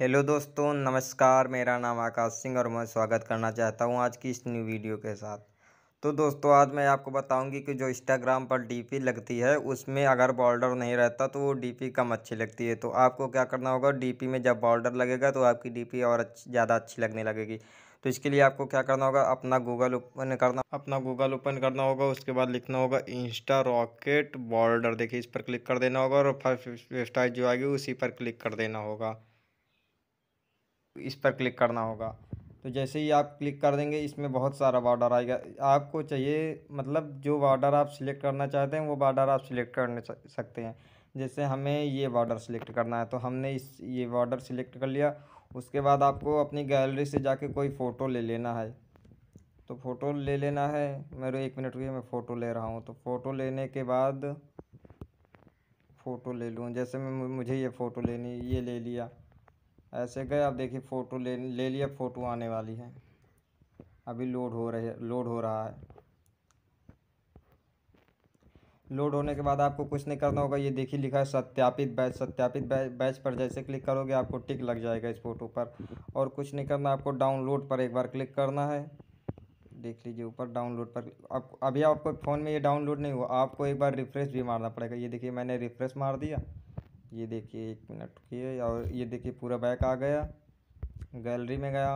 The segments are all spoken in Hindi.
हेलो दोस्तों नमस्कार मेरा नाम आकाश सिंह और मैं स्वागत करना चाहता हूं आज की इस न्यू वीडियो के साथ तो दोस्तों आज मैं आपको बताऊंगी कि जो इंस्टाग्राम पर डीपी लगती है उसमें अगर बॉर्डर नहीं रहता तो वो डीपी कम अच्छी लगती है तो आपको क्या करना होगा डीपी में जब बॉर्डर लगेगा तो आपकी डी और अच्छी ज़्यादा अच्छी लगने लगेगी तो इसके लिए आपको क्या करना होगा अपना गूगल ओपन करना अपना गूगल ओपन करना होगा उसके बाद लिखना होगा इंस्टा रॉकेट बॉर्डर देखिए इस पर क्लिक कर देना होगा और फर्स्ट वेबसाइट जो आएगी उसी पर क्लिक कर देना होगा इस पर क्लिक करना होगा तो जैसे ही आप क्लिक कर देंगे इसमें बहुत सारा बॉर्डर आएगा आपको चाहिए मतलब जो बॉर्डर आप सिलेक्ट करना चाहते हैं वो बॉर्डर आप सिलेक्ट कर सकते हैं जैसे हमें ये बॉर्डर सिलेक्ट करना है तो हमने इस ये बॉर्डर सिलेक्ट कर लिया उसके बाद आपको अपनी गैलरी से जाके कोई फ़ोटो ले लेना है तो फ़ोटो ले लेना है मेरे एक मिनट हुई मैं फ़ोटो ले रहा हूँ तो फ़ोटो लेने के बाद फ़ोटो ले लूँ जैसे मैं मुझे ये फ़ोटो लेनी ये ले लिया ऐसे गए अब देखिए फ़ोटो ले ले लिया फ़ोटो आने वाली है अभी लोड हो रहे लोड हो रहा है लोड होने के बाद आपको कुछ नहीं करना होगा ये देखिए लिखा है सत्यापित बैच सत्यापित बैच पर जैसे क्लिक करोगे आपको टिक लग जाएगा इस फ़ोटो पर और कुछ नहीं करना आपको डाउनलोड पर एक बार क्लिक करना है देख लीजिए ऊपर डाउनलोड पर अब अभी आपको फ़ोन में ये डाउनलोड नहीं हुआ आपको एक बार रिफ़्रेश भी मारना पड़ेगा ये देखिए मैंने रिफ़्रेश मार दिया ये देखिए एक मिनट रुकिए और ये देखिए पूरा बैक आ गया गैलरी में गया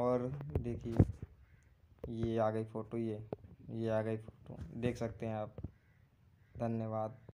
और देखिए ये आ गई फ़ोटो ये ये आ गई फ़ोटो देख सकते हैं आप धन्यवाद